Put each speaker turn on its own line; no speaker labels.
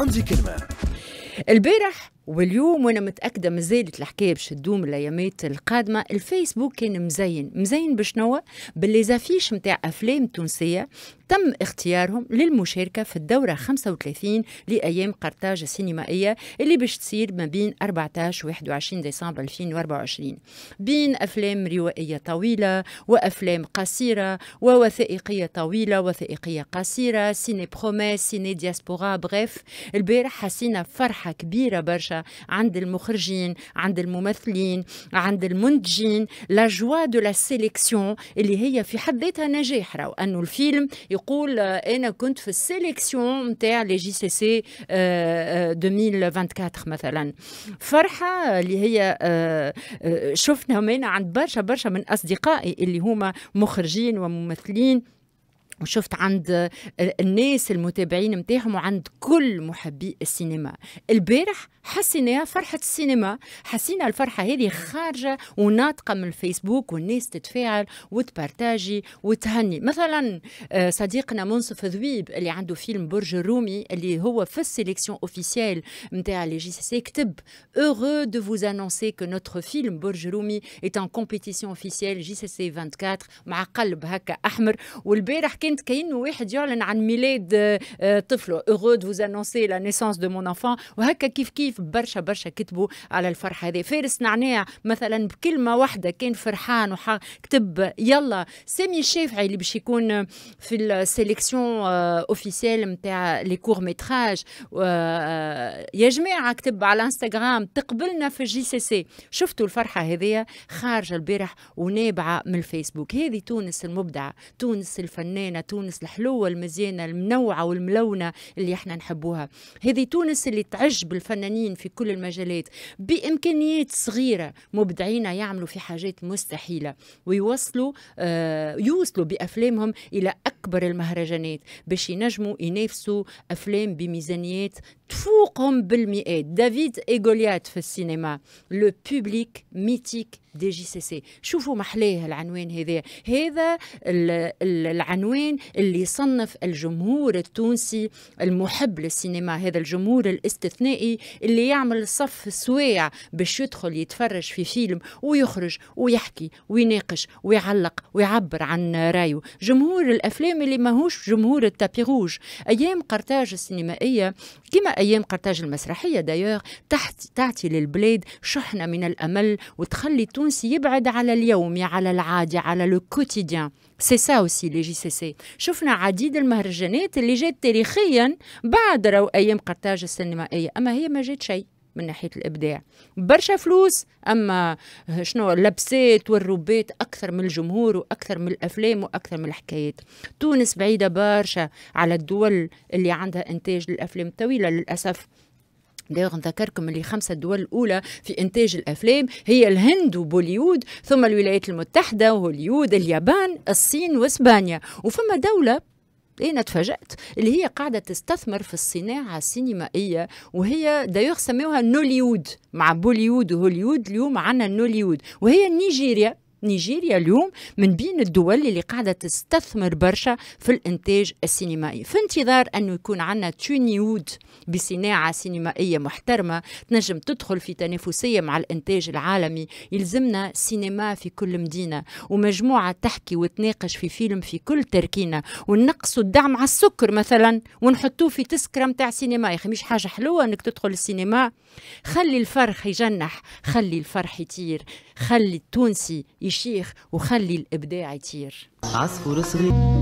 عندي كلمة البارح واليوم وانا متاكده مازالت الحكايه باش تدوم الايامات القادمه الفيسبوك كان مزين مزين بشنو زافيش نتاع افلام تونسيه تم اختيارهم للمشاركه في الدوره 35 لايام قرطاج السينمائيه اللي باش تصير ما بين 14 و 21 ديسمبر 2024 بين افلام روائيه طويله وافلام قصيره ووثائقيه طويله وثائقيه قصيره سيني بروميس سيني دياسبورا بريف البارح حسينا فرحه كبيره برشا عند المخرجين عند الممثلين عند المنتجين لا جوا دو لا سيليكسيون اللي هي في حد ذاتها نجاح راهو انه الفيلم يقول آه، انا كنت في السيليكسيون نتاع لي جي سي سي 2024 آه، آه، مثلا فرحه اللي هي شفنا من عند برشا برشا من اصدقائي اللي هما مخرجين وممثلين وشفت عند الناس المتابعين نتاعهم وعند كل محبي السينما البارح حسيناها فرحة السينما حسينا الفرحة هذه خارجة وناطقة من الفيسبوك والناس تتفاعل وتبارتاجي وتهني مثلا آه، صديقنا منصف ذويب اللي عنده فيلم برج الرومي اللي هو في السيليكسيون اوفيسيال نتاع لي جي سي سي كتب heureux de vous annoncer que notre film برج رومي est en compétition officielle جي سي سي 24 مع قلب هكا احمر والبارح كان كانت كاين واحد يعلن عن ميلاد آه، آه، طفله اوغو دو انونسي لا نيسونس دو مون انفون وهكا كيف كيف برشا برشا كتبوا على الفرحه هذه فارس نعناع مثلا بكلمه واحده كان فرحان وحا كتب يلا سامي الشافعي اللي باش يكون في السيليكسيون اوفيسيال نتاع لي كور ميتراج يا جماعه كتب على انستغرام تقبلنا في الجي سي سي شفتوا الفرحه هذه خارجه البارح ونابعه من الفيسبوك هذه تونس المبدعه تونس الفنانه تونس الحلوه المزيانه المنوعه والملونه اللي احنا نحبوها هذه تونس اللي تعج بالفنانين في كل المجالات بامكانيات صغيره مبدعين يعملوا في حاجات مستحيله ويوصلوا آه يوصلوا بافلامهم الى اكبر المهرجانات باش ينجموا ينافسوا افلام بميزانيات تفوقهم بالمئات دافيد إيغوليات في السينما لو بوبليك ميتيك دي جي سي سي شوفوا محلاه العنوان هذا هذا العنوان الفنان اللي صنف الجمهور التونسي المحب للسينما هذا الجمهور الاستثنائي اللي يعمل صف سوايع باش يدخل يتفرج في فيلم ويخرج ويحكي ويناقش ويعلق ويعبر عن رايه جمهور الافلام اللي ماهوش جمهور التابيروج ايام قرطاج السينمائيه كما ايام قرطاج المسرحيه دايوغ تحت تعطي للبلاد شحنه من الامل وتخلي التونسي يبعد على اليومي على العادي على لو كوتيديان سي سا اوسي لي جي سي سي شفنا عديد المهرجانات اللي جات تاريخيا بعد رو ايام قرطاج السينمائيه اما هي ما جات شيء من ناحيه الابداع برشا فلوس اما شنو اللبسات والروبات اكثر من الجمهور واكثر من الافلام واكثر من الحكايات تونس بعيده برشا على الدول اللي عندها انتاج للافلام الطويله للاسف دايوغ نذكركم اللي خمسة الدول الأولى في إنتاج الأفلام هي الهند وبوليوود ثم الولايات المتحدة وهوليوود اليابان الصين وإسبانيا وفما دولة انا تفاجات اللي هي قاعده تستثمر في الصناعه السينمائيه وهي دايوغ سموها نوليوود مع بوليوود وهوليوود اليوم عندنا نوليوود وهي نيجيريا نيجيريا اليوم من بين الدول اللي قاعدة تستثمر برشا في الإنتاج السينمائي في انتظار أنه يكون عندنا تونيود بصناعة سينمائية محترمة تنجم تدخل في تنافسية مع الإنتاج العالمي يلزمنا سينما في كل مدينة ومجموعة تحكي وتناقش في فيلم في كل تركينة ونقصوا الدعم على السكر مثلا ونحطوه في تسكرة متاع سينما يا أخي مش حاجة حلوة أنك تدخل السينما خلي الفرح يجنح خلي الفرح يطير خلي التونسي يشيخ وخلي الابداع يطير عصفور صغير